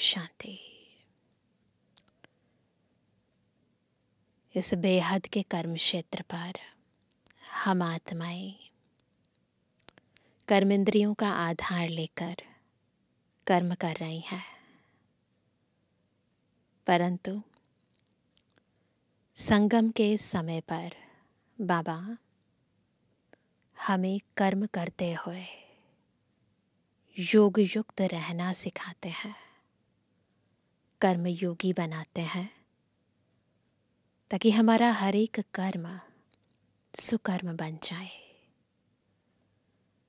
शांति इस बेहद के कर्म क्षेत्र पर हम आत्माएं कर्म इंद्रियों का आधार लेकर कर्म कर रही हैं परंतु संगम के समय पर बाबा हमें कर्म करते हुए योग युक्त रहना सिखाते हैं कर्मयोगी बनाते हैं ताकि हमारा हर एक कर्म सुकर्म बन जाए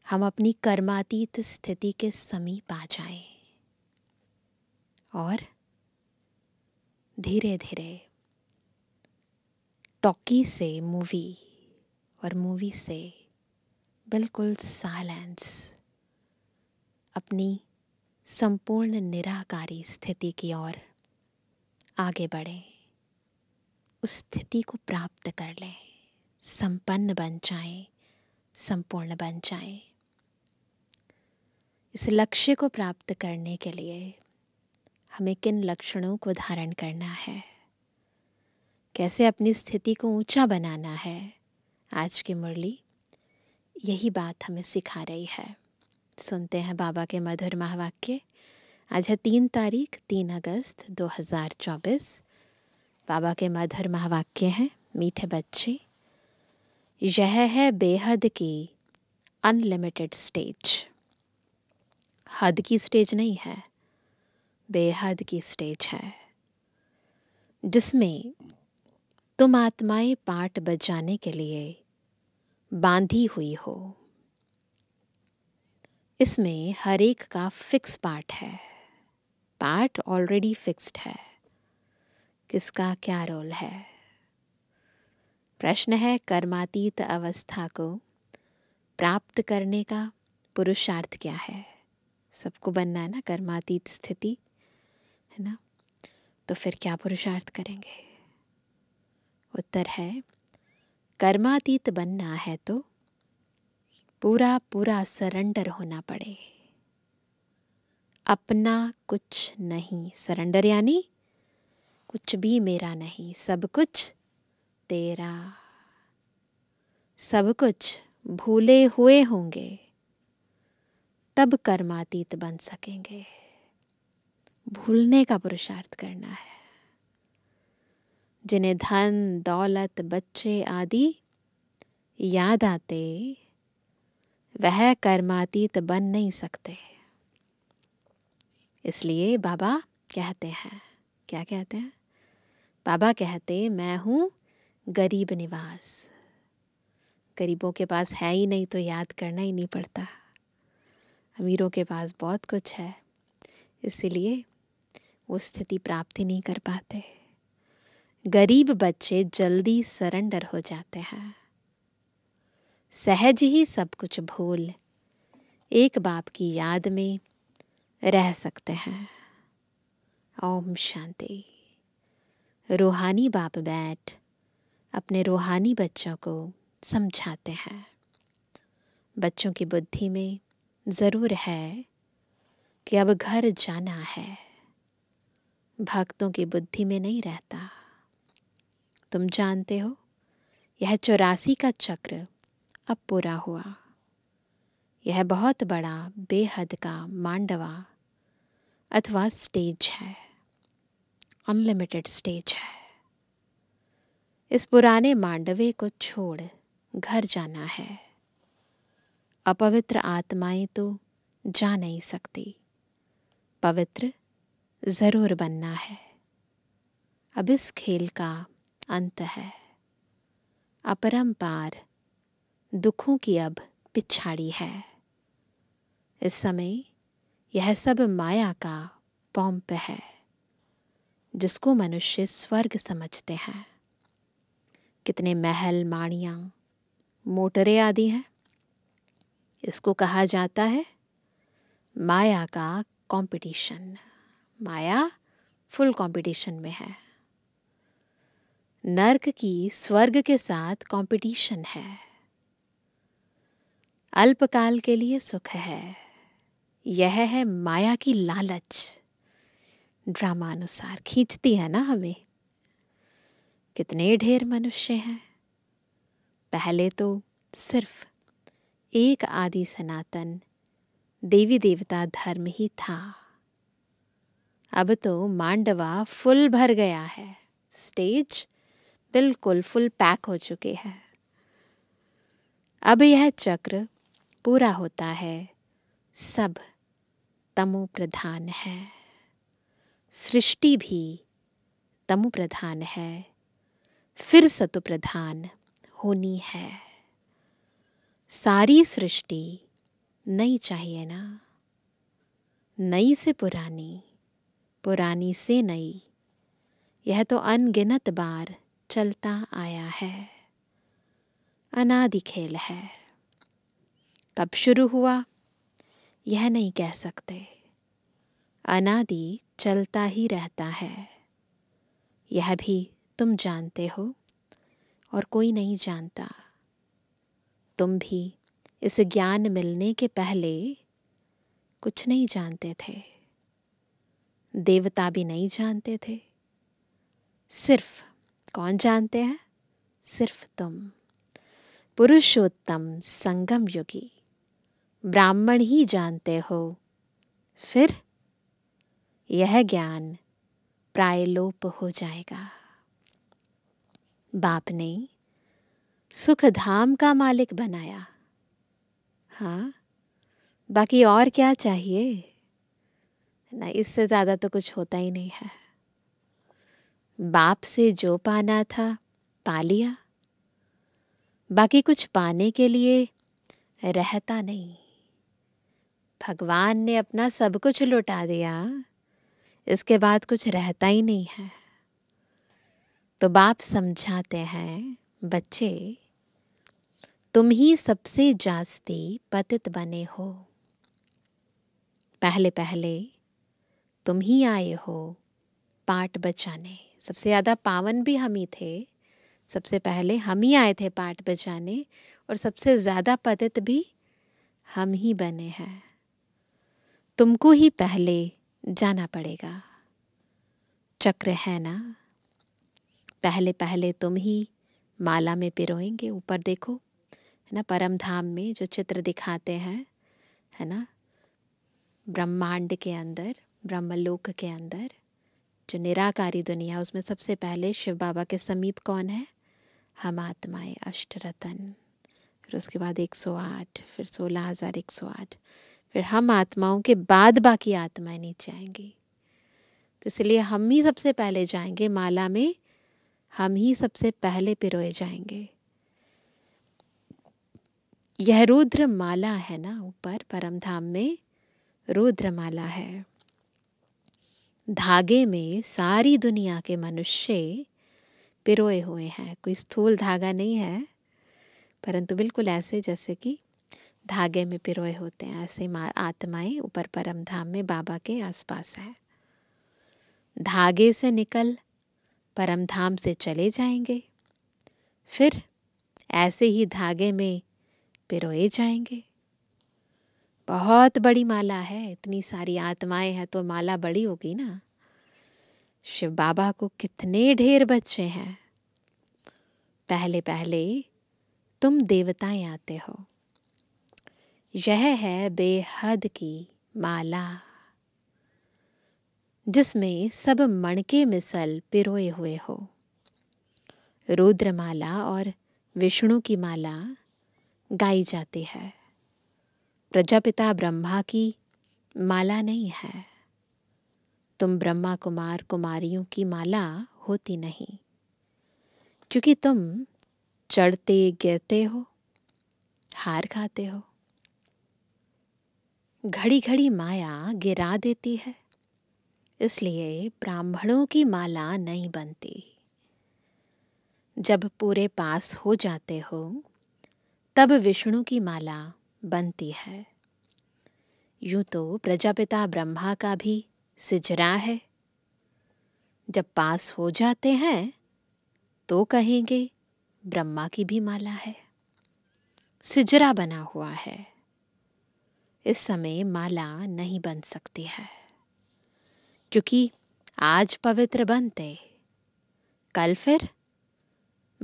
हम अपनी कर्मातीत स्थिति के समीप आ जाए और धीरे धीरे टॉकी से मूवी और मूवी से बिल्कुल साइलेंस अपनी संपूर्ण निराकारी स्थिति की ओर आगे बढ़े उस स्थिति को प्राप्त कर लें संपन्न बन जाए संपूर्ण बन जाए इस लक्ष्य को प्राप्त करने के लिए हमें किन लक्षणों को धारण करना है कैसे अपनी स्थिति को ऊंचा बनाना है आज की मुरली यही बात हमें सिखा रही है सुनते हैं बाबा के मधुर महावाक्य आज है तीन तारीख तीन अगस्त 2024 बाबा के मधुर महावाक्य हैं मीठे बच्चे यह है बेहद की अनलिमिटेड स्टेज हद की स्टेज नहीं है बेहद की स्टेज है जिसमें तुम आत्माएं पाठ बजाने के लिए बांधी हुई हो इसमें हर एक का फिक्स पार्ट है पार्ट ऑलरेडी फिक्स्ड है किसका क्या रोल है प्रश्न है कर्मातीत अवस्था को प्राप्त करने का पुरुषार्थ क्या है सबको बनना है ना कर्मातीत स्थिति है ना तो फिर क्या पुरुषार्थ करेंगे उत्तर है कर्मातीत बनना है तो पूरा पूरा सरेंडर होना पड़े अपना कुछ नहीं सरेंडर यानी कुछ भी मेरा नहीं सब कुछ तेरा सब कुछ भूले हुए होंगे तब कर्मातीत बन सकेंगे भूलने का पुरुषार्थ करना है जिन्हें धन दौलत बच्चे आदि याद आते वह कर्मातीत बन नहीं सकते इसलिए बाबा कहते हैं क्या कहते हैं बाबा कहते मैं हूँ गरीब निवास गरीबों के पास है ही नहीं तो याद करना ही नहीं पड़ता अमीरों के पास बहुत कुछ है इसलिए वो स्थिति प्राप्ति नहीं कर पाते गरीब बच्चे जल्दी सरेंडर हो जाते हैं सहज ही सब कुछ भूल एक बाप की याद में रह सकते हैं ओम शांति रूहानी बाप बैठ अपने रूहानी बच्चों को समझाते हैं बच्चों की बुद्धि में ज़रूर है कि अब घर जाना है भक्तों की बुद्धि में नहीं रहता तुम जानते हो यह चौरासी का चक्र अब पूरा हुआ यह बहुत बड़ा बेहद का मांडवा अथवा स्टेज है अनलिमिटेड स्टेज है इस पुराने मांडवे को छोड़ घर जाना है अपवित्र आत्माएं तो जा नहीं सकती पवित्र ज़रूर बनना है अब इस खेल का अंत है अपरम्पार दुखों की अब पिछाड़ी है इस समय यह सब माया का पॉम्प है जिसको मनुष्य स्वर्ग समझते हैं कितने महल माणिया मोटरें आदि हैं इसको कहा जाता है माया का कंपटीशन माया फुल कंपटीशन में है नर्क की स्वर्ग के साथ कंपटीशन है अल्पकाल के लिए सुख है यह है माया की लालच ड्रामा अनुसार खींचती है ना हमें कितने ढेर मनुष्य हैं पहले तो सिर्फ एक आदि सनातन देवी देवता धर्म ही था अब तो मांडवा फुल भर गया है स्टेज बिल्कुल फुल पैक हो चुके हैं अब यह चक्र पूरा होता है सब तमो प्रधान है सृष्टि भी तमो प्रधान है फिर सतु प्रधान होनी है सारी सृष्टि नई चाहिए ना नई से पुरानी पुरानी से नई यह तो अनगिनत बार चलता आया है अनादि खेल है कब शुरू हुआ यह नहीं कह सकते अनादि चलता ही रहता है यह भी तुम जानते हो और कोई नहीं जानता तुम भी इस ज्ञान मिलने के पहले कुछ नहीं जानते थे देवता भी नहीं जानते थे सिर्फ कौन जानते हैं सिर्फ तुम पुरुषोत्तम संगम योगी ब्राह्मण ही जानते हो फिर यह ज्ञान प्रायलोप हो जाएगा बाप ने सुख धाम का मालिक बनाया हाँ बाकी और क्या चाहिए ना इससे ज़्यादा तो कुछ होता ही नहीं है बाप से जो पाना था पा लिया बाकी कुछ पाने के लिए रहता नहीं भगवान ने अपना सब कुछ लुटा दिया इसके बाद कुछ रहता ही नहीं है तो बाप समझाते हैं बच्चे तुम ही सबसे जास्ती पतित बने हो पहले पहले तुम ही आए हो पाठ बचाने सबसे ज़्यादा पावन भी हम ही थे सबसे पहले हम ही आए थे पाठ बचाने और सबसे ज़्यादा पतित भी हम ही बने हैं तुमको ही पहले जाना पड़ेगा चक्र है ना पहले पहले तुम ही माला में पिरोएंगे ऊपर देखो है ना परम धाम में जो चित्र दिखाते हैं है ना ब्रह्मांड के अंदर ब्रह्मलोक के अंदर जो निराकारी दुनिया उसमें सबसे पहले शिव बाबा के समीप कौन है हम आत्माएं अष्टरतन फिर उसके बाद एक सौ आठ फिर सोलह हज़ार एक सौ आठ फिर हम आत्माओं के बाद बाकी आत्माएं नीचे आएंगी तो इसलिए हम ही सबसे पहले जाएंगे माला में हम ही सबसे पहले पिरोए जाएंगे यह रुद्र माला है ना ऊपर परम धाम में रुद्र माला है धागे में सारी दुनिया के मनुष्य पिरोए हुए हैं कोई स्थूल धागा नहीं है परंतु बिल्कुल ऐसे जैसे कि धागे में पिरोए होते हैं ऐसे आत्माएं ऊपर परम धाम में बाबा के आसपास है धागे से निकल परम धाम से चले जाएंगे फिर ऐसे ही धागे में पिरोए जाएंगे बहुत बड़ी माला है इतनी सारी आत्माएं हैं तो माला बड़ी होगी ना शिव बाबा को कितने ढेर बच्चे हैं पहले पहले तुम देवताएं आते हो यह है बेहद की माला जिसमें सब मणके मिसल पिरोए हुए हो रुद्रमाला और विष्णु की माला गाई जाती है प्रजापिता ब्रह्मा की माला नहीं है तुम ब्रह्मा कुमार कुमारियों की माला होती नहीं क्योंकि तुम चढ़ते गिरते हो हार खाते हो घड़ी घड़ी माया गिरा देती है इसलिए ब्राह्मणों की माला नहीं बनती जब पूरे पास हो जाते हो तब विष्णु की माला बनती है यूं तो प्रजापिता ब्रह्मा का भी सिजरा है जब पास हो जाते हैं तो कहेंगे ब्रह्मा की भी माला है सिजरा बना हुआ है इस समय माला नहीं बन सकती है क्योंकि आज पवित्र बनते कल फिर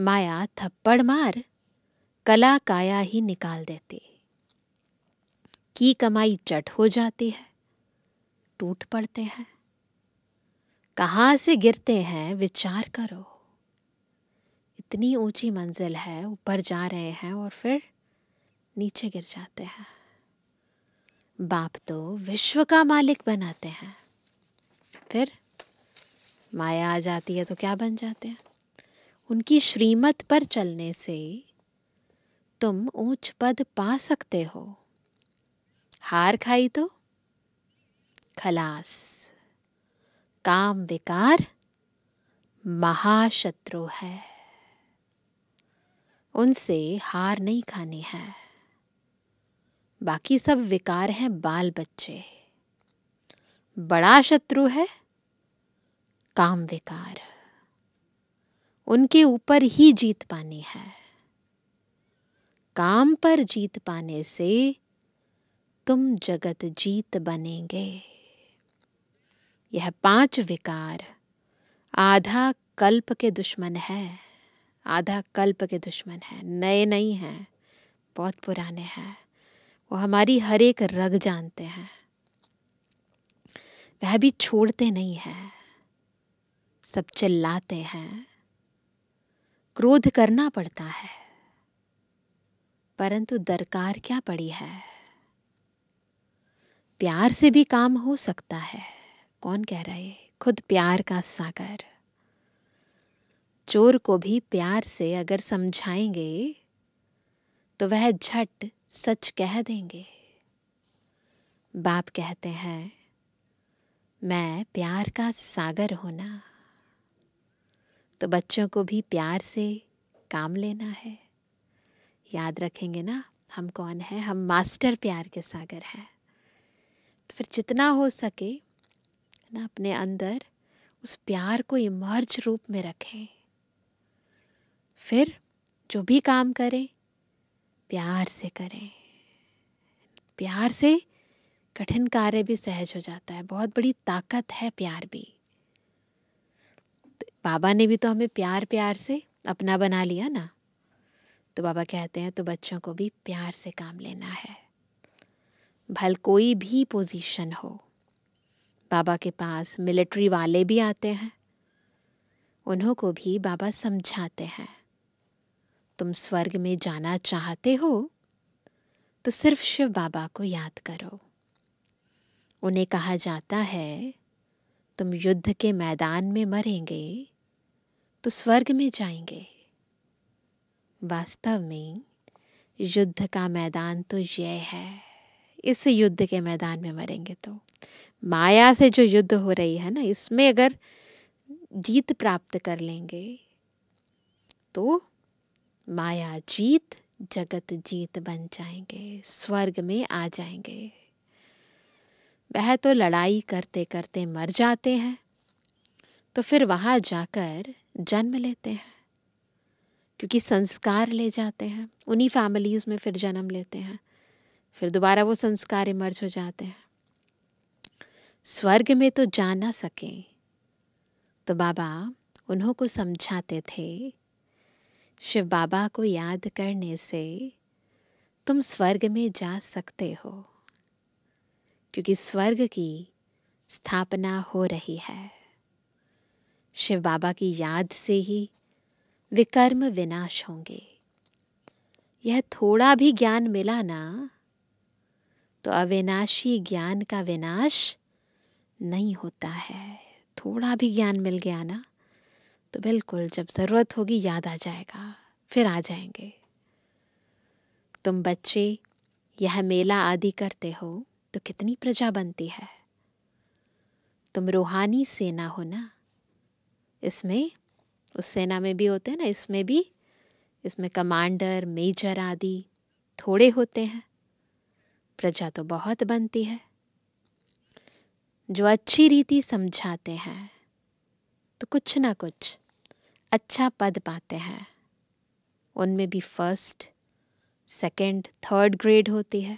माया थप्पड़ मार कला काया ही निकाल देती की कमाई चट हो जाती है टूट पड़ते हैं कहाँ से गिरते हैं विचार करो इतनी ऊंची मंजिल है ऊपर जा रहे हैं और फिर नीचे गिर जाते हैं बाप तो विश्व का मालिक बनाते हैं फिर माया आ जाती है तो क्या बन जाते हैं उनकी श्रीमत पर चलने से तुम ऊंच पद पा सकते हो हार खाई तो खलास काम विकार महाशत्रु है उनसे हार नहीं खानी है बाकी सब विकार हैं बाल बच्चे बड़ा शत्रु है काम विकार उनके ऊपर ही जीत पानी है काम पर जीत पाने से तुम जगत जीत बनेंगे यह पांच विकार आधा कल्प के दुश्मन है आधा कल्प के दुश्मन है नए नहीं हैं बहुत पुराने हैं वो हमारी हर एक रग जानते हैं वह भी छोड़ते नहीं हैं सब चिल्लाते हैं क्रोध करना पड़ता है परंतु दरकार क्या पड़ी है प्यार से भी काम हो सकता है कौन कह रहा है खुद प्यार का सागर चोर को भी प्यार से अगर समझाएंगे तो वह झट सच कह देंगे बाप कहते हैं मैं प्यार का सागर होना तो बच्चों को भी प्यार से काम लेना है याद रखेंगे ना हम कौन हैं हम मास्टर प्यार के सागर हैं तो फिर जितना हो सके ना अपने अंदर उस प्यार को इमर्ज रूप में रखें फिर जो भी काम करें प्यार से करें प्यार से कठिन कार्य भी सहज हो जाता है बहुत बड़ी ताकत है प्यार भी तो बाबा ने भी तो हमें प्यार प्यार से अपना बना लिया ना तो बाबा कहते हैं तो बच्चों को भी प्यार से काम लेना है भल कोई भी पोजीशन हो बाबा के पास मिलिट्री वाले भी आते हैं उन्हों को भी बाबा समझाते हैं तुम स्वर्ग में जाना चाहते हो तो सिर्फ शिव बाबा को याद करो उन्हें कहा जाता है तुम युद्ध के मैदान में मरेंगे तो स्वर्ग में जाएंगे वास्तव में युद्ध का मैदान तो यह है इस युद्ध के मैदान में मरेंगे तो माया से जो युद्ध हो रही है ना इसमें अगर जीत प्राप्त कर लेंगे तो माया जीत जगत जीत बन जाएंगे स्वर्ग में आ जाएंगे वह तो लड़ाई करते करते मर जाते हैं तो फिर वहाँ जाकर जन्म लेते हैं क्योंकि संस्कार ले जाते हैं उन्हीं फैमिलीज़ में फिर जन्म लेते हैं फिर दोबारा वो संस्कार इमर्ज हो जाते हैं स्वर्ग में तो जा ना सकें तो बाबा उन्हों को समझाते थे शिव बाबा को याद करने से तुम स्वर्ग में जा सकते हो क्योंकि स्वर्ग की स्थापना हो रही है शिव बाबा की याद से ही विकर्म विनाश होंगे यह थोड़ा भी ज्ञान मिला ना तो अविनाशी ज्ञान का विनाश नहीं होता है थोड़ा भी ज्ञान मिल गया ना तो बिल्कुल जब ज़रूरत होगी याद आ जाएगा फिर आ जाएंगे तुम बच्चे यह मेला आदि करते हो तो कितनी प्रजा बनती है तुम रूहानी सेना हो ना इसमें उस सेना में भी होते हैं ना इसमें भी इसमें कमांडर मेजर आदि थोड़े होते हैं प्रजा तो बहुत बनती है जो अच्छी रीति समझाते हैं तो कुछ ना कुछ अच्छा पद पाते हैं उनमें भी फर्स्ट सेकंड, थर्ड ग्रेड होती है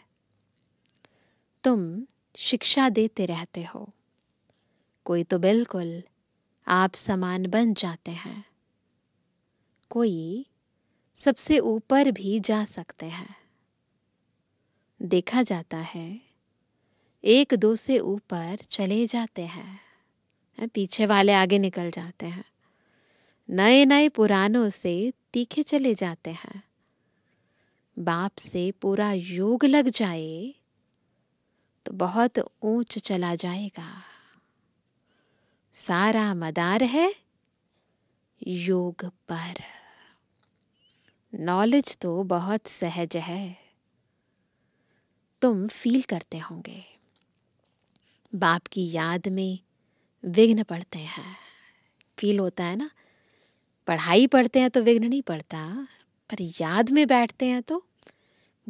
तुम शिक्षा देते रहते हो कोई तो बिल्कुल आप समान बन जाते हैं कोई सबसे ऊपर भी जा सकते हैं देखा जाता है एक दो से ऊपर चले जाते हैं पीछे वाले आगे निकल जाते हैं नए नए पुरानों से तीखे चले जाते हैं बाप से पूरा योग लग जाए तो बहुत ऊंच चला जाएगा सारा मदार है योग पर नॉलेज तो बहुत सहज है तुम फील करते होंगे बाप की याद में विघ्न पढ़ते हैं फील होता है ना पढ़ाई पढ़ते हैं तो विघ्न नहीं पड़ता पर याद में बैठते हैं तो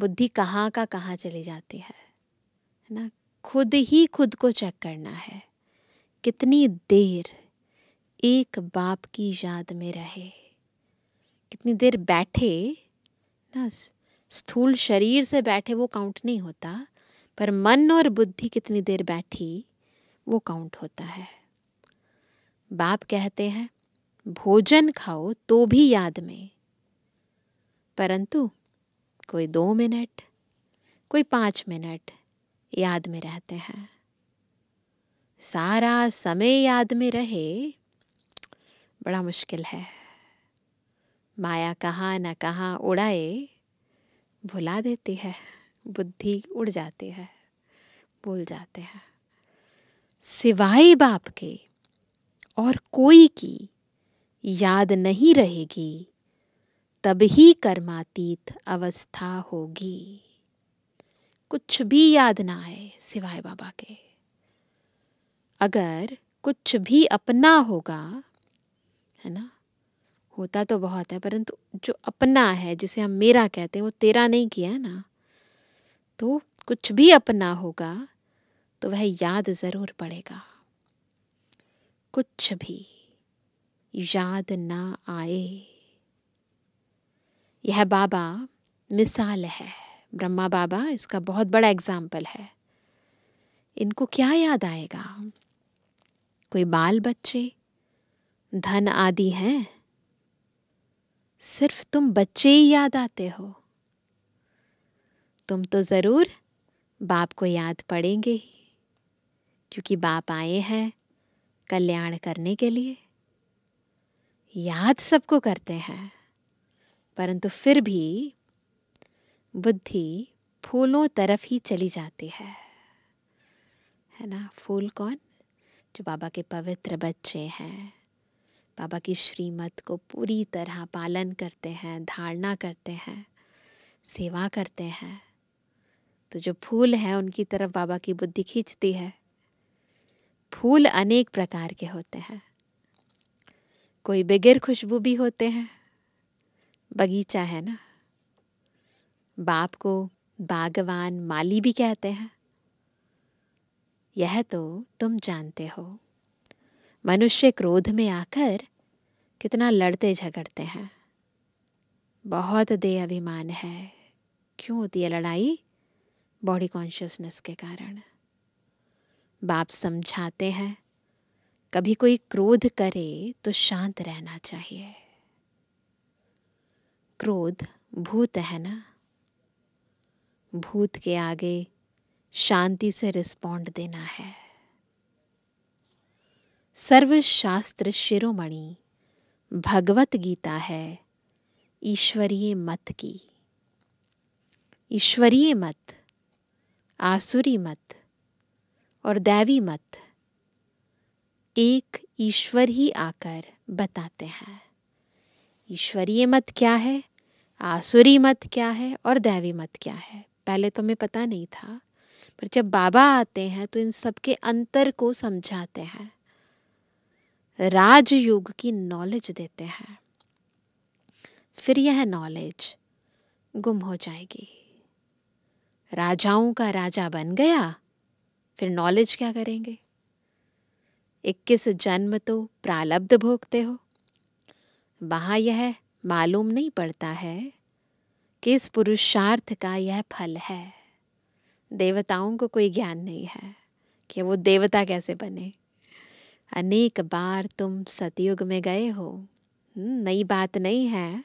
बुद्धि कहाँ का कहाँ चली जाती है है ना खुद ही खुद को चेक करना है कितनी देर एक बाप की याद में रहे कितनी देर बैठे ना स्थूल शरीर से बैठे वो काउंट नहीं होता पर मन और बुद्धि कितनी देर बैठी वो काउंट होता है बाप कहते हैं भोजन खाओ तो भी याद में परंतु कोई दो मिनट कोई पाँच मिनट याद में रहते हैं सारा समय याद में रहे बड़ा मुश्किल है माया कहाँ न कहाँ उड़ाए भुला देती है बुद्धि उड़ जाती है भूल जाते हैं सिवाय बाप के और कोई की याद नहीं रहेगी तब ही कर्मातीत अवस्था होगी कुछ भी याद ना आए सिवाय बाबा के अगर कुछ भी अपना होगा है ना होता तो बहुत है परंतु जो अपना है जिसे हम मेरा कहते हैं वो तेरा नहीं किया ना तो कुछ भी अपना होगा तो वह याद ज़रूर पड़ेगा कुछ भी याद ना आए यह बाबा मिसाल है ब्रह्मा बाबा इसका बहुत बड़ा एग्जाम्पल है इनको क्या याद आएगा कोई बाल बच्चे धन आदि हैं सिर्फ तुम बच्चे ही याद आते हो तुम तो ज़रूर बाप को याद पड़ेंगे ही क्योंकि बाप आए हैं कल्याण करने के लिए याद सबको करते हैं परंतु फिर भी बुद्धि फूलों तरफ ही चली जाती है है ना फूल कौन जो बाबा के पवित्र बच्चे हैं बाबा की श्रीमत को पूरी तरह पालन करते हैं धारणा करते हैं सेवा करते हैं तो जो फूल है उनकी तरफ बाबा की बुद्धि खींचती है फूल अनेक प्रकार के होते हैं कोई बगैर खुशबू भी होते हैं बगीचा है ना बाप को बागवान माली भी कहते हैं यह तो तुम जानते हो मनुष्य क्रोध में आकर कितना लड़ते झगड़ते हैं बहुत दे अभिमान है क्यों होती है लड़ाई बॉडी कॉन्शियसनेस के कारण बाप समझाते हैं कभी कोई क्रोध करे तो शांत रहना चाहिए क्रोध भूत है ना भूत के आगे शांति से रिस्पोंड देना है सर्वशास्त्र शिरोमणि भगवत गीता है ईश्वरीय मत की ईश्वरीय मत आसुरी मत और दैवी मत एक ईश्वर ही आकर बताते हैं ईश्वरीय मत क्या है आसुरी मत क्या है और दैवी मत क्या है पहले तो हमें पता नहीं था पर जब बाबा आते हैं तो इन सब के अंतर को समझाते हैं राजयुग की नॉलेज देते हैं फिर यह नॉलेज गुम हो जाएगी राजाओं का राजा बन गया फिर नॉलेज क्या करेंगे इक्कीस जन्म तो प्रालब्ध भोगते हो वहाँ यह मालूम नहीं पड़ता है कि इस पुरुषार्थ का यह फल है देवताओं को कोई ज्ञान नहीं है कि वो देवता कैसे बने अनेक बार तुम सतयुग में गए हो हम्म, नई बात नहीं है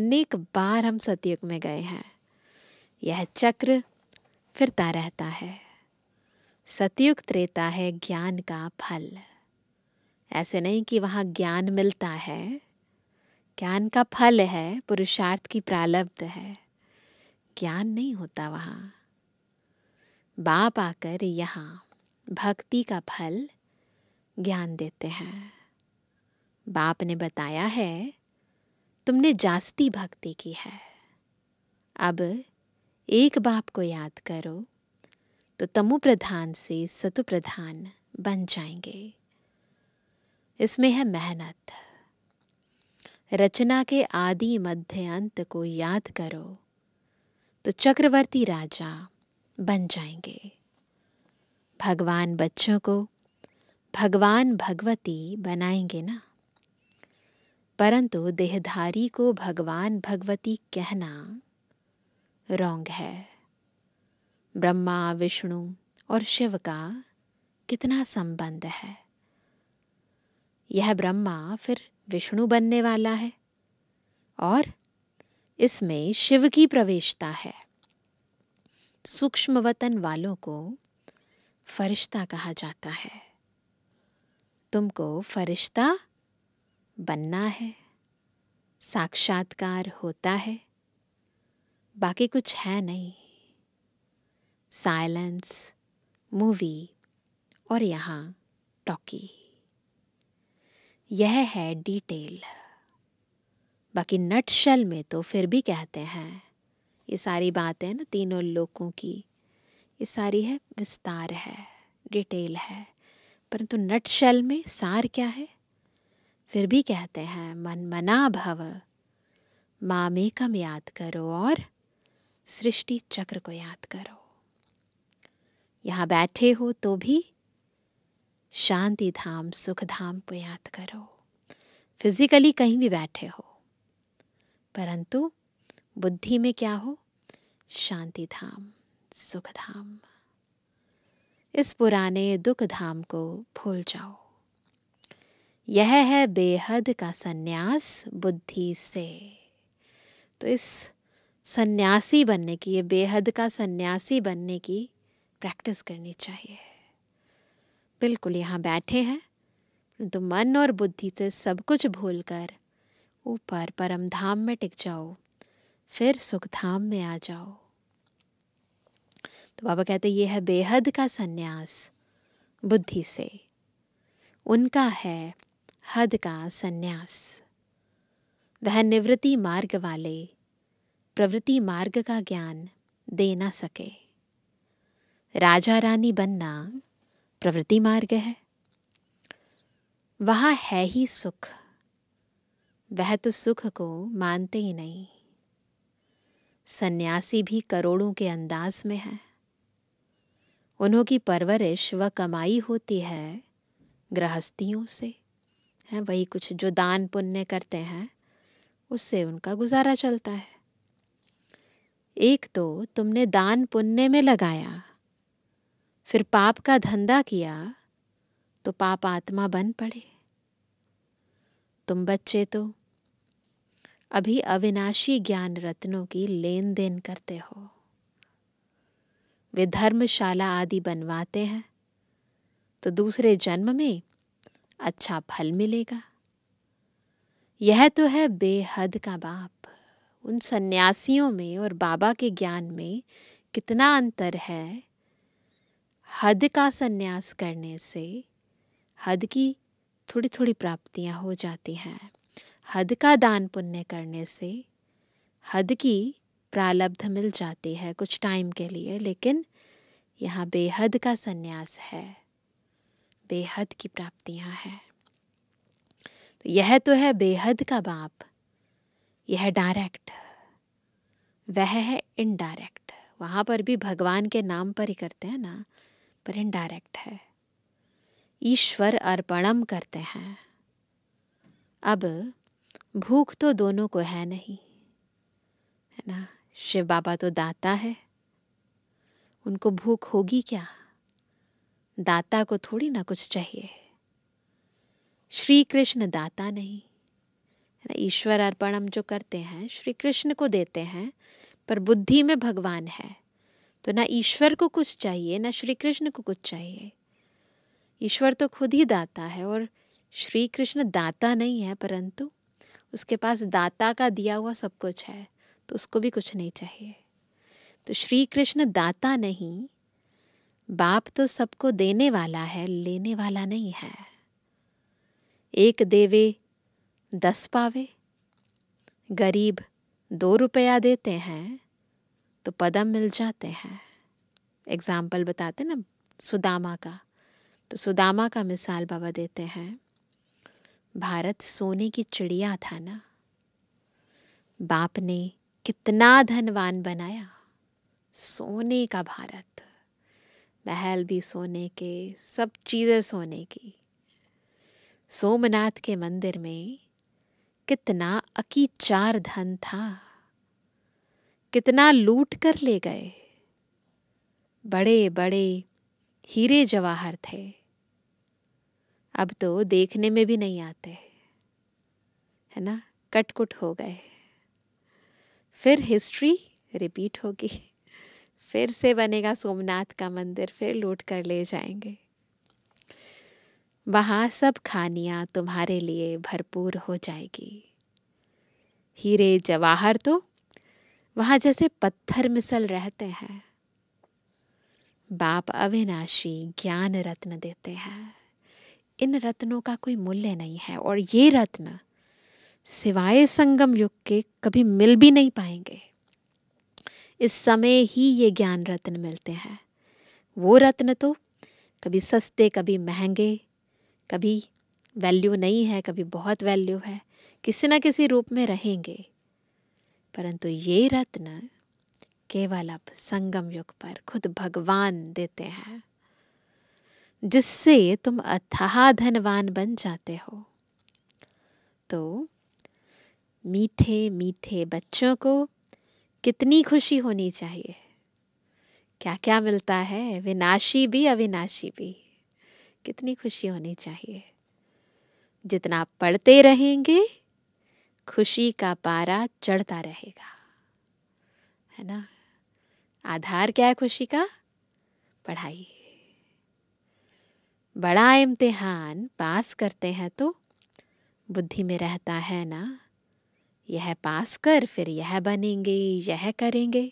अनेक बार हम सतयुग में गए हैं यह चक्र फिरता रहता है सतयुग त्रेता है ज्ञान का फल ऐसे नहीं कि वहाँ ज्ञान मिलता है ज्ञान का फल है पुरुषार्थ की प्रालब्ध है ज्ञान नहीं होता वहाँ बाप आकर यहाँ भक्ति का फल ज्ञान देते हैं बाप ने बताया है तुमने जास्ती भक्ति की है अब एक बाप को याद करो तो तमु प्रधान से सतु प्रधान बन जाएंगे इसमें है मेहनत रचना के आदि मध्य अंत को याद करो तो चक्रवर्ती राजा बन जाएंगे भगवान बच्चों को भगवान भगवती बनाएंगे ना परंतु देहधारी को भगवान भगवती कहना रॉन्ग है ब्रह्मा विष्णु और शिव का कितना संबंध है यह ब्रह्मा फिर विष्णु बनने वाला है और इसमें शिव की प्रवेशता है सूक्ष्म वतन वालों को फरिश्ता कहा जाता है तुमको फरिश्ता बनना है साक्षात्कार होता है बाकी कुछ है नहीं साइलेंस मूवी और यहाँ टॉकी यह है डिटेल बाकी नटशल में तो फिर भी कहते हैं ये सारी बातें ना तीनों लोगों की ये सारी है विस्तार है डिटेल है परंतु नटशल में सार क्या है फिर भी कहते हैं मन मना भव कम याद करो और सृष्टि चक्र को याद करो यहाँ बैठे हो तो भी शांति धाम सुख धाम को याद करो फिजिकली कहीं भी बैठे हो परंतु बुद्धि में क्या हो शांति धाम सुख धाम इस पुराने दुख धाम को भूल जाओ यह है बेहद का सन्यास बुद्धि से तो इस सन्यासी बनने की ये बेहद का सन्यासी बनने की प्रैक्टिस करनी चाहिए बिल्कुल यहाँ बैठे हैं परंतु मन और बुद्धि से सब कुछ भूलकर ऊपर परम धाम में टिक जाओ फिर सुख धाम में आ जाओ तो बाबा कहते ये है बेहद का सन्यास बुद्धि से उनका है हद का सन्यास वह निवृत्ति मार्ग वाले प्रवृत्ति मार्ग का ज्ञान दे ना सके राजा रानी बनना प्रवृत्ति मार्ग है वहाँ है ही सुख वह तो सुख को मानते ही नहीं सन्यासी भी करोड़ों के अंदाज में है उन्हों की परवरिश व कमाई होती है गृहस्थियों से है वही कुछ जो दान पुण्य करते हैं उससे उनका गुजारा चलता है एक तो तुमने दान पुण्य में लगाया फिर पाप का धंधा किया तो पाप आत्मा बन पड़े तुम बच्चे तो अभी अविनाशी ज्ञान रत्नों की लेन देन करते हो वे धर्मशाला आदि बनवाते हैं तो दूसरे जन्म में अच्छा फल मिलेगा यह तो है बेहद का बाप उन सन्यासियों में और बाबा के ज्ञान में कितना अंतर है हद का संन्यास करने से हद की थोड़ी थोड़ी प्राप्तियां हो जाती हैं हद का दान पुण्य करने से हद की प्रालब्ध मिल जाती है कुछ टाइम के लिए लेकिन यहाँ बेहद का संन्यास है बेहद की प्राप्तियाँ हैं तो यह तो है बेहद का बाप यह डायरेक्ट वह है इनडायरेक्ट वहाँ पर भी भगवान के नाम पर ही करते हैं ना पर इनडायरेक्ट है ईश्वर अर्पणम करते हैं अब भूख तो दोनों को है नहीं है ना शिव बाबा तो दाता है उनको भूख होगी क्या दाता को थोड़ी ना कुछ चाहिए श्री कृष्ण दाता नहीं है ना ईश्वर अर्पणम जो करते हैं श्री कृष्ण को देते हैं पर बुद्धि में भगवान है तो ना ईश्वर को कुछ चाहिए ना श्री कृष्ण को कुछ चाहिए ईश्वर तो खुद ही दाता है और श्री कृष्ण दाता नहीं है परंतु उसके पास दाता का दिया हुआ सब कुछ है तो उसको भी कुछ नहीं चाहिए तो श्री कृष्ण दाता नहीं बाप तो सबको देने वाला है लेने वाला नहीं है एक देवे दस पावे गरीब दो रुपया देते हैं तो पदम मिल जाते हैं एग्ज़ाम्पल बताते ना सुदामा का तो सुदामा का मिसाल बाबा देते हैं भारत सोने की चिड़िया था ना बाप ने कितना धनवान बनाया सोने का भारत महल भी सोने के सब चीज़ें सोने की सोमनाथ के मंदिर में कितना अकीचार धन था कितना लूट कर ले गए बड़े बड़े हीरे जवाहर थे अब तो देखने में भी नहीं आते है ना कटकुट हो गए फिर हिस्ट्री रिपीट होगी फिर से बनेगा सोमनाथ का मंदिर फिर लूट कर ले जाएंगे वहाँ सब खानियाँ तुम्हारे लिए भरपूर हो जाएगी हीरे जवाहर तो वहाँ जैसे पत्थर मिसल रहते हैं बाप अविनाशी ज्ञान रत्न देते हैं इन रत्नों का कोई मूल्य नहीं है और ये रत्न सिवाय संगम युग के कभी मिल भी नहीं पाएंगे इस समय ही ये ज्ञान रत्न मिलते हैं वो रत्न तो कभी सस्ते कभी महंगे कभी वैल्यू नहीं है कभी बहुत वैल्यू है किसी न किसी रूप में रहेंगे परंतु ये रत्न केवल अब संगम युग पर खुद भगवान देते हैं जिससे तुम अथाह धनवान बन जाते हो तो मीठे मीठे बच्चों को कितनी खुशी होनी चाहिए क्या क्या मिलता है विनाशी भी अविनाशी भी कितनी खुशी होनी चाहिए जितना आप पढ़ते रहेंगे खुशी का पारा चढ़ता रहेगा है ना आधार क्या है खुशी का पढ़ाई बड़ा इम्तिहान पास करते हैं तो बुद्धि में रहता है ना यह पास कर फिर यह बनेंगे यह करेंगे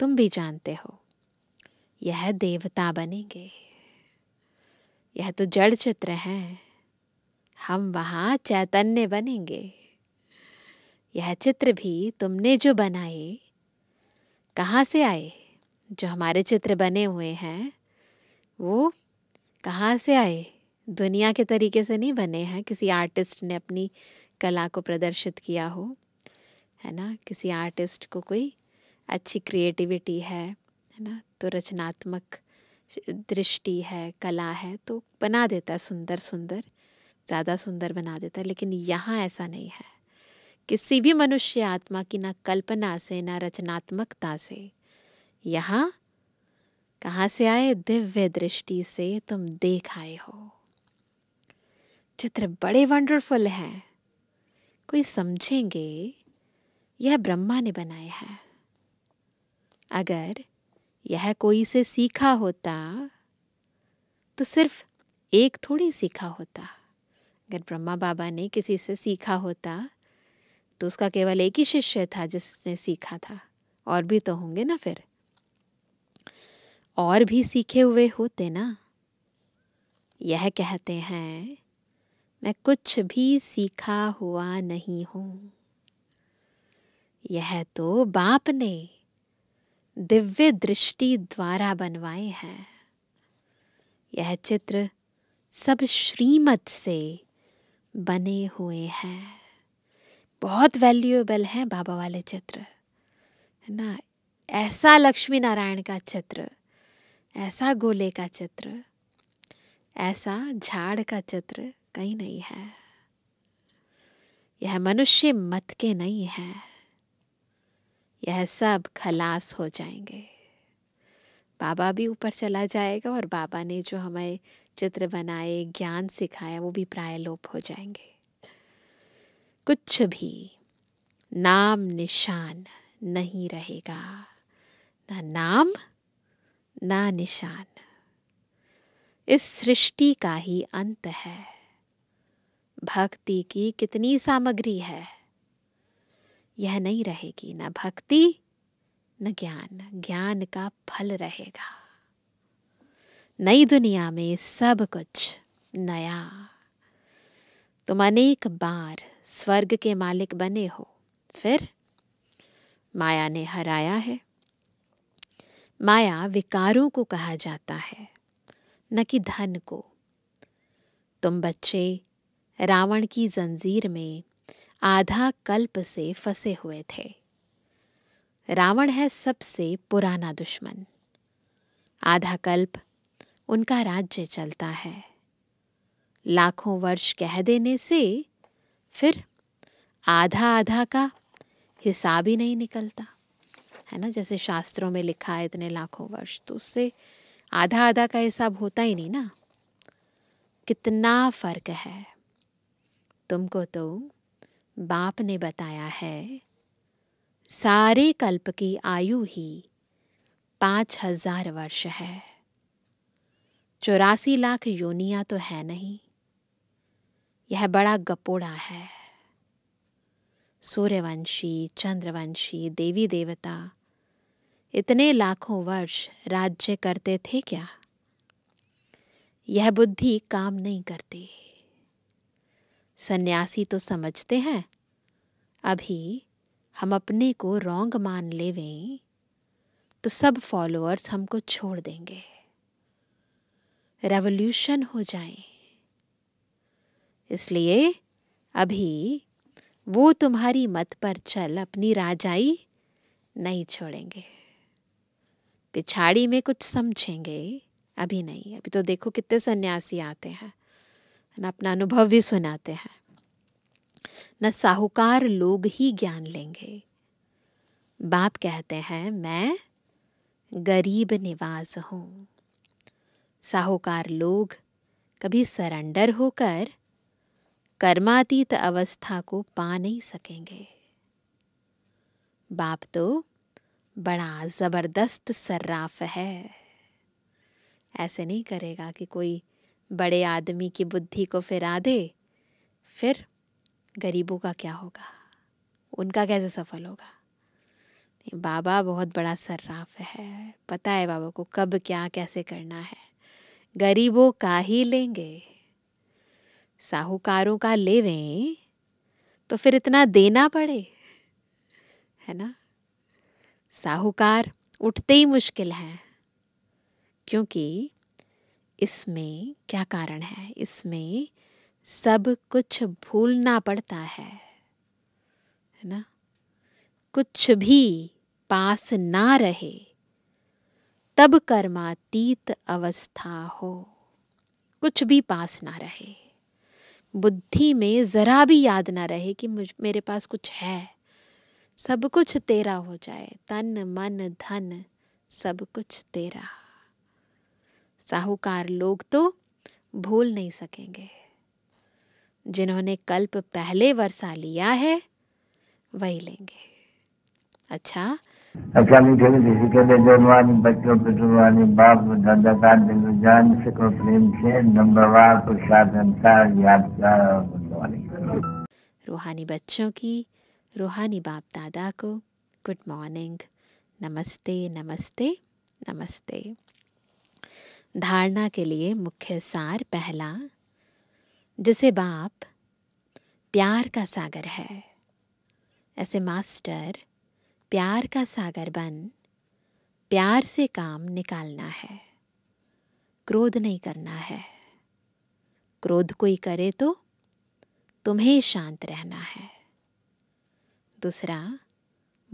तुम भी जानते हो यह देवता बनेंगे यह तो जड़ चित्र हैं हम वहाँ चैतन्य बनेंगे यह चित्र भी तुमने जो बनाए कहाँ से आए जो हमारे चित्र बने हुए हैं वो कहाँ से आए दुनिया के तरीके से नहीं बने हैं किसी आर्टिस्ट ने अपनी कला को प्रदर्शित किया हो है ना किसी आर्टिस्ट को कोई अच्छी क्रिएटिविटी है है ना तो रचनात्मक दृष्टि है कला है तो बना देता है सुंदर सुंदर ज़्यादा सुंदर बना देता है लेकिन यहाँ ऐसा नहीं है किसी भी मनुष्य आत्मा की ना कल्पना से ना रचनात्मकता से यहाँ कहाँ से आए दिव्य दृष्टि से तुम देख आए हो चित्र बड़े वंडरफुल हैं कोई समझेंगे यह ब्रह्मा ने बनाया है अगर यह कोई से सीखा होता तो सिर्फ एक थोड़ी सीखा होता अगर ब्रह्मा बाबा ने किसी से सीखा होता तो उसका केवल एक ही शिष्य था जिसने सीखा था और भी तो होंगे ना फिर और भी सीखे हुए होते ना यह कहते हैं मैं कुछ भी सीखा हुआ नहीं हूं यह तो बाप ने दिव्य दृष्टि द्वारा बनवाए हैं यह चित्र सब श्रीमत से बने हुए हैं बहुत वैल्यूएबल है बाबा वाले चित्र है ना ऐसा लक्ष्मी नारायण का चित्र ऐसा गोले का चित्र ऐसा झाड़ का चित्र कहीं नहीं है यह मनुष्य मत के नहीं है यह सब खलास हो जाएंगे बाबा भी ऊपर चला जाएगा और बाबा ने जो हमें चित्र बनाए ज्ञान सिखाया वो भी प्रायलोप हो जाएंगे कुछ भी नाम निशान नहीं रहेगा ना नाम ना निशान इस सृष्टि का ही अंत है भक्ति की कितनी सामग्री है यह नहीं रहेगी ना भक्ति न ज्ञान ज्ञान का फल रहेगा नई दुनिया में सब कुछ नया तुम अनेक बार स्वर्ग के मालिक बने हो फिर माया ने हराया है माया विकारों को कहा जाता है न कि धन को तुम बच्चे रावण की जंजीर में आधा कल्प से फंसे हुए थे रावण है सबसे पुराना दुश्मन आधा कल्प उनका राज्य चलता है लाखों वर्ष कह देने से फिर आधा आधा का हिसाब ही नहीं निकलता है ना जैसे शास्त्रों में लिखा है इतने लाखों वर्ष तो उससे आधा आधा का हिसाब होता ही नहीं ना कितना फर्क है तुमको तो बाप ने बताया है सारे कल्प की आयु ही पाँच हजार वर्ष है चौरासी लाख योनिया तो है नहीं यह बड़ा गपोड़ा है सूर्यवंशी चंद्रवंशी देवी देवता इतने लाखों वर्ष राज्य करते थे क्या यह बुद्धि काम नहीं करती सन्यासी तो समझते हैं अभी हम अपने को रोंग मान लेवें तो सब फॉलोअर्स हमको छोड़ देंगे रेवोल्यूशन हो जाए इसलिए अभी वो तुम्हारी मत पर चल अपनी राजाई नहीं छोड़ेंगे पिछाड़ी में कुछ समझेंगे अभी नहीं अभी तो देखो कितने सन्यासी आते हैं ना अपना अनुभव भी सुनाते हैं न साहूकार लोग ही ज्ञान लेंगे बाप कहते हैं मैं गरीब निवास हूँ साहूकार लोग कभी सरेंडर होकर कर्मातीत अवस्था को पा नहीं सकेंगे बाप तो बड़ा ज़बरदस्त सर्राफ है ऐसे नहीं करेगा कि कोई बड़े आदमी की बुद्धि को फिरा दे फिर गरीबों का क्या होगा उनका कैसे सफल होगा बाबा बहुत बड़ा सर्राफ है पता है बाबा को कब क्या कैसे करना है गरीबों का ही लेंगे साहूकारों का ले रहे तो फिर इतना देना पड़े है ना साहूकार उठते ही मुश्किल है क्योंकि इसमें क्या कारण है इसमें सब कुछ भूलना पड़ता है है ना कुछ भी पास ना रहे तब कर्मातीत अवस्था हो कुछ भी पास ना रहे बुद्धि में ज़रा भी याद ना रहे कि मुझ मेरे पास कुछ है सब कुछ तेरा हो जाए तन मन धन सब कुछ तेरा साहूकार लोग तो भूल नहीं सकेंगे जिन्होंने कल्प पहले वर्षा लिया है वही लेंगे अच्छा अच्छा नहीं ठेरी किसी के लिए देवानी बच्चों पे दुरवानी बाप दादा का दिल जान सको प्रेम से नंबर नंबरवार प्रसाद अंतर यादगार और रूहानी बच्चों की रूहानी बाप दादा को गुड मॉर्निंग नमस्ते नमस्ते नमस्ते धारणा के लिए मुख्य सार पहला जिसे बाप प्यार का सागर है ऐसे मास्टर प्यार का सागर बन प्यार से काम निकालना है क्रोध नहीं करना है क्रोध कोई करे तो तुम्हें शांत रहना है दूसरा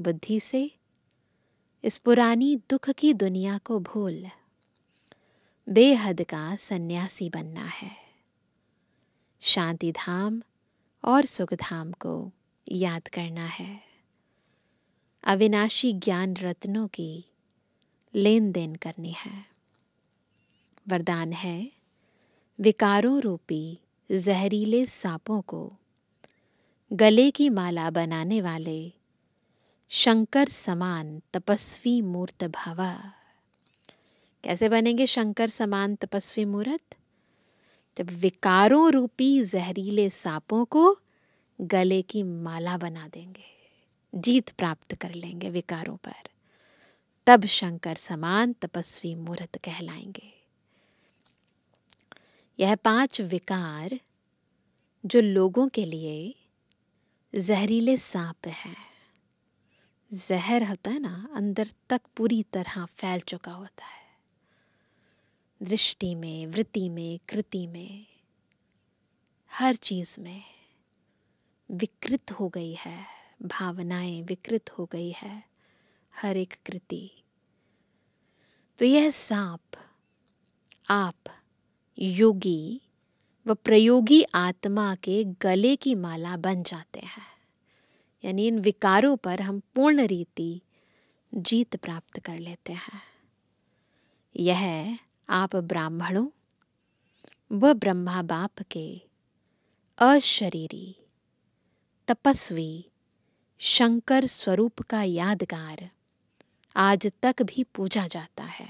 बुद्धि से इस पुरानी दुख की दुनिया को भूल बेहद का सन्यासी बनना है शांति धाम और सुख धाम को याद करना है अविनाशी ज्ञान रत्नों की लेन देन करनी है वरदान है विकारों रूपी जहरीले सांपों को गले की माला बनाने वाले शंकर समान तपस्वी मूर्त भावा कैसे बनेंगे शंकर समान तपस्वी मूर्त जब विकारों रूपी जहरीले सांपों को गले की माला बना देंगे जीत प्राप्त कर लेंगे विकारों पर तब शंकर समान तपस्वी मूर्त कहलाएंगे यह पांच विकार जो लोगों के लिए जहरीले सांप हैं जहर होता है ना अंदर तक पूरी तरह फैल चुका होता है दृष्टि में वृत्ति में कृति में हर चीज़ में विकृत हो गई है भावनाएं विकृत हो गई है हर एक कृति तो यह सांप आप योगी व प्रयोगी आत्मा के गले की माला बन जाते हैं यानी इन विकारों पर हम पूर्ण रीति जीत प्राप्त कर लेते हैं यह आप ब्राह्मणों व ब्रह्मा बाप के अशरीरी तपस्वी शंकर स्वरूप का यादगार आज तक भी पूजा जाता है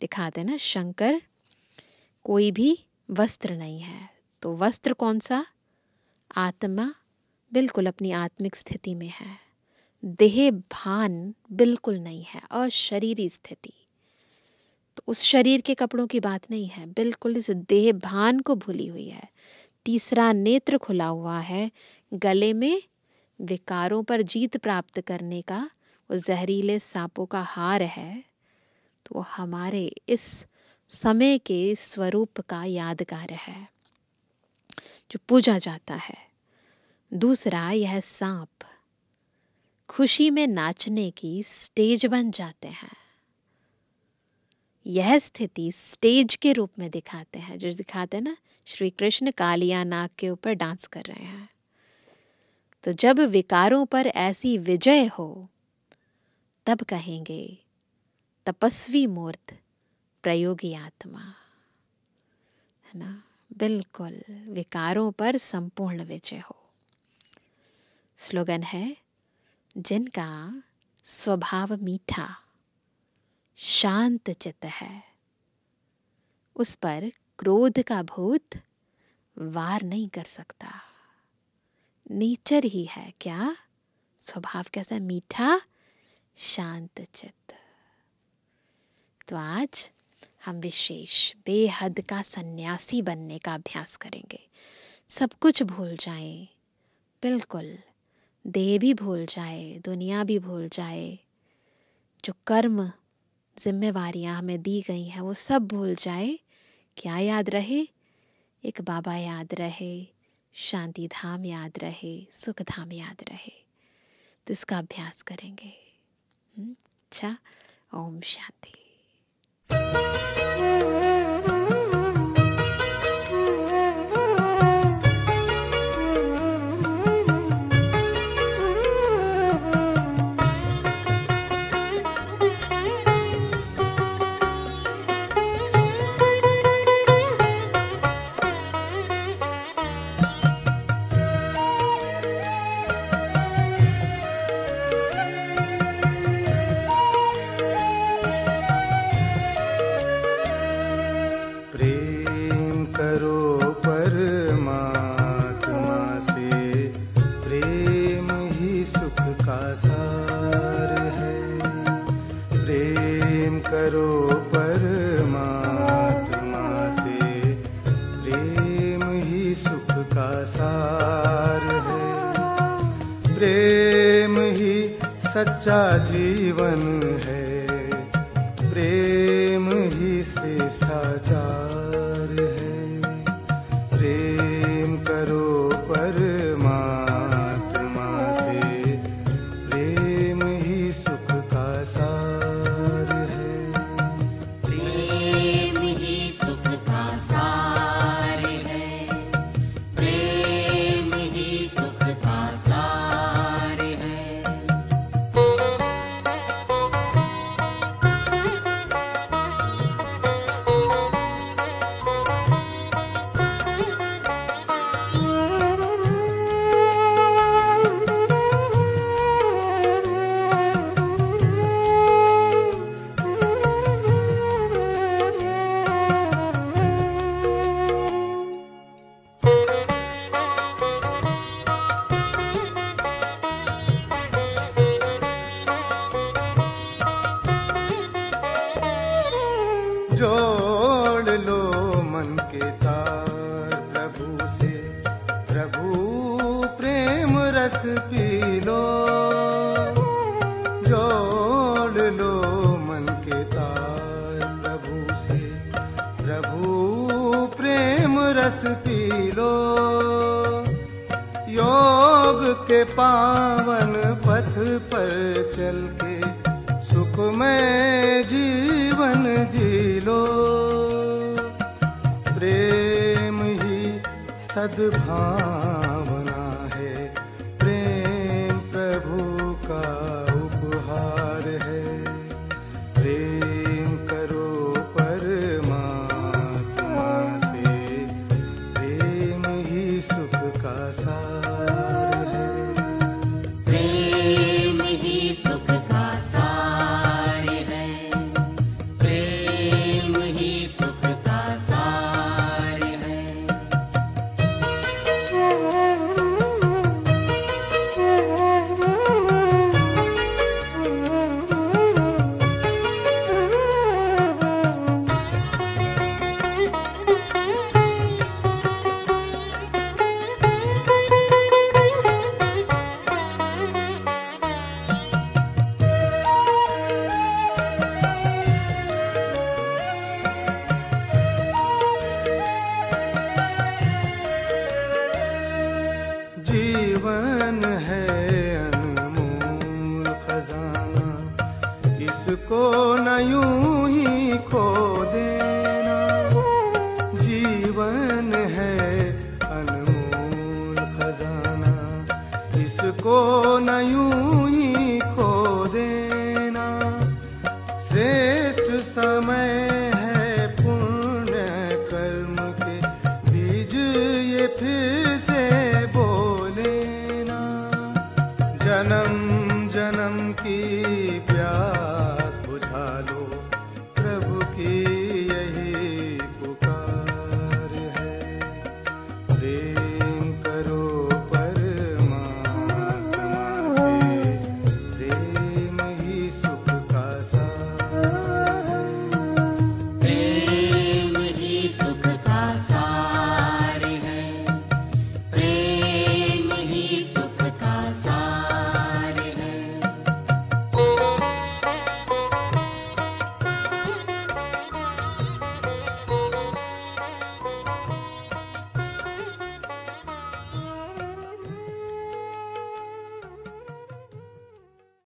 दिखा देना शंकर कोई भी वस्त्र नहीं है तो वस्त्र कौन सा आत्मा बिल्कुल अपनी आत्मिक स्थिति में है देह भान बिल्कुल नहीं है और शरीरी स्थिति तो उस शरीर के कपड़ों की बात नहीं है बिल्कुल इस देह भान को भूली हुई है तीसरा नेत्र खुला हुआ है गले में विकारों पर जीत प्राप्त करने का वो जहरीले सांपों का हार है तो हमारे इस समय के स्वरूप का यादगार है जो पूजा जाता है दूसरा यह सांप खुशी में नाचने की स्टेज बन जाते हैं यह स्थिति स्टेज के रूप में दिखाते हैं जो दिखाते हैं ना श्री कृष्ण कालिया नाग के ऊपर डांस कर रहे हैं तो जब विकारों पर ऐसी विजय हो तब कहेंगे तपस्वी मूर्त प्रयोगी आत्मा है ना बिल्कुल विकारों पर संपूर्ण विजय हो स्लोगन है जिनका स्वभाव मीठा शांत चित्त है उस पर क्रोध का भूत वार नहीं कर सकता नेचर ही है क्या स्वभाव कैसा मीठा शांत चित्त तो आज हम विशेष बेहद का सन्यासी बनने का अभ्यास करेंगे सब कुछ भूल जाए बिल्कुल देह भी भूल जाए दुनिया भी भूल जाए जो कर्म जिम्मेवारियां हमें दी गई हैं वो सब भूल जाए क्या याद रहे एक बाबा याद रहे शांति धाम याद रहे सुख धाम याद रहे तो इसका अभ्यास करेंगे हम्म, अच्छा ओम शांति सार है प्रेम ही सच्चा जीवन है प्रेम ही श्रेष्ठाचार पावन पथ पर चल के सुखमय जीवन जी लो प्रेम ही सद्भाव